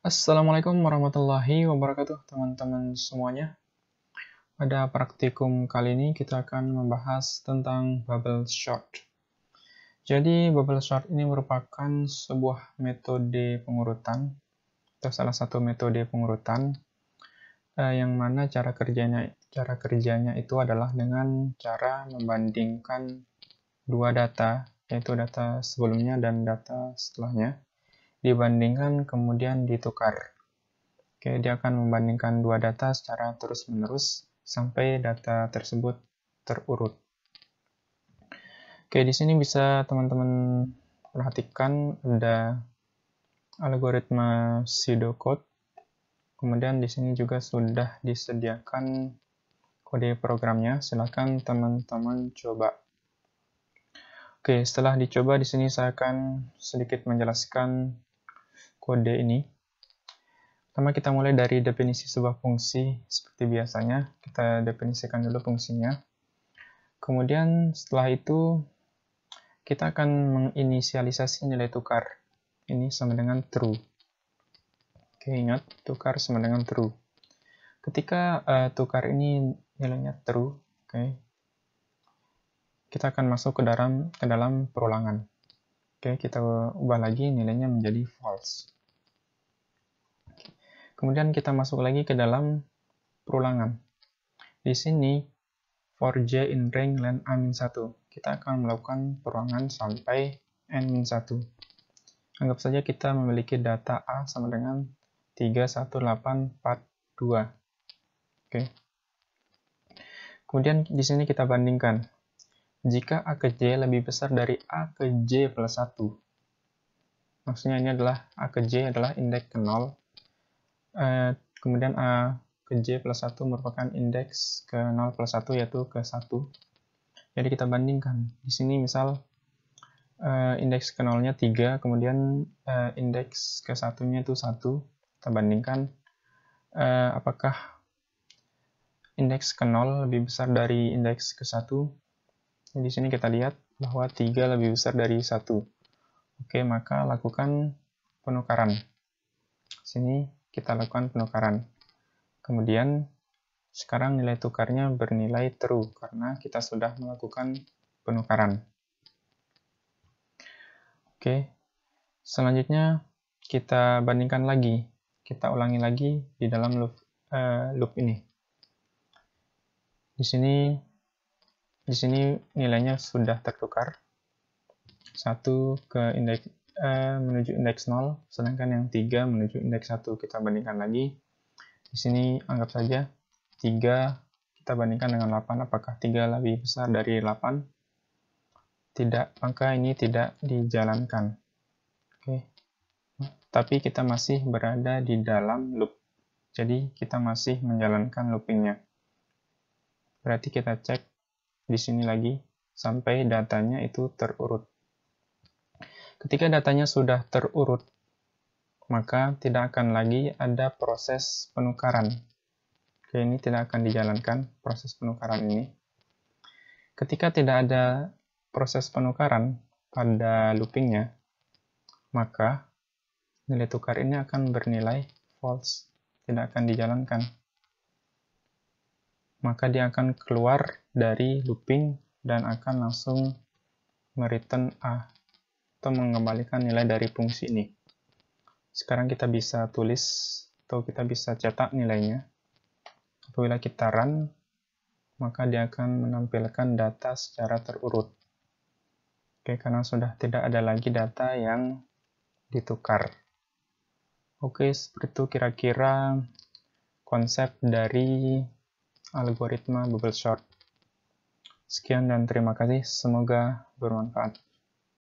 Assalamualaikum warahmatullahi wabarakatuh teman-teman semuanya. Pada praktikum kali ini kita akan membahas tentang bubble sort. Jadi bubble sort ini merupakan sebuah metode pengurutan atau salah satu metode pengurutan eh, yang mana cara kerjanya cara kerjanya itu adalah dengan cara membandingkan dua data yaitu data sebelumnya dan data setelahnya dibandingkan kemudian ditukar. Oke, dia akan membandingkan dua data secara terus-menerus sampai data tersebut terurut. Oke, di sini bisa teman-teman perhatikan ada algoritma pseudocode. Kemudian di sini juga sudah disediakan kode programnya. Silakan teman-teman coba. Oke, setelah dicoba di sini saya akan sedikit menjelaskan kode ini. Pertama kita mulai dari definisi sebuah fungsi seperti biasanya. Kita definisikan dulu fungsinya. Kemudian setelah itu kita akan menginisialisasi nilai tukar. Ini sama dengan true. Oke, ingat tukar sama dengan true. Ketika uh, tukar ini nilainya true, oke. kita akan masuk ke dalam ke dalam perulangan. Oke, kita ubah lagi nilainya menjadi false. Kemudian kita masuk lagi ke dalam perulangan. Di sini, for j in range len a-1, kita akan melakukan perulangan sampai n-1. Anggap saja kita memiliki data a sama dengan 31842. Oke. Kemudian di sini kita bandingkan. Jika a ke j lebih besar dari a ke j plus 1, maksudnya ini adalah a ke j adalah indeks ke 0, Eh, kemudian A ke J plus 1 merupakan indeks ke 0 plus 1 yaitu ke 1. Jadi kita bandingkan. Di sini misal uh, indeks ke 0-nya 3, kemudian uh, indeks ke 1-nya itu 1. Kita bandingkan uh, apakah indeks ke 0 lebih besar dari indeks ke 1. Di sini kita lihat bahwa 3 lebih besar dari 1. Oke, maka lakukan penukaran. Sini kita lakukan penukaran. Kemudian sekarang nilai tukarnya bernilai true karena kita sudah melakukan penukaran. Oke, selanjutnya kita bandingkan lagi. Kita ulangi lagi di dalam loop, uh, loop ini. Di sini di sini nilainya sudah tertukar. 1 ke indeks Eh, menuju indeks 0, sedangkan yang 3 menuju indeks 1. Kita bandingkan lagi. Di sini anggap saja 3 kita bandingkan dengan 8. Apakah 3 lebih besar dari 8? Tidak, maka ini tidak dijalankan. Oke. Tapi kita masih berada di dalam loop. Jadi kita masih menjalankan loopingnya. Berarti kita cek di sini lagi sampai datanya itu terurut. Ketika datanya sudah terurut, maka tidak akan lagi ada proses penukaran. Oke, ini tidak akan dijalankan proses penukaran ini. Ketika tidak ada proses penukaran pada loopingnya, maka nilai tukar ini akan bernilai false, tidak akan dijalankan. Maka dia akan keluar dari looping dan akan langsung meriten A atau mengembalikan nilai dari fungsi ini. Sekarang kita bisa tulis atau kita bisa cetak nilainya. Apabila kita run, maka dia akan menampilkan data secara terurut. Oke, karena sudah tidak ada lagi data yang ditukar. Oke, seperti itu kira-kira konsep dari algoritma bubble sort. Sekian dan terima kasih, semoga bermanfaat.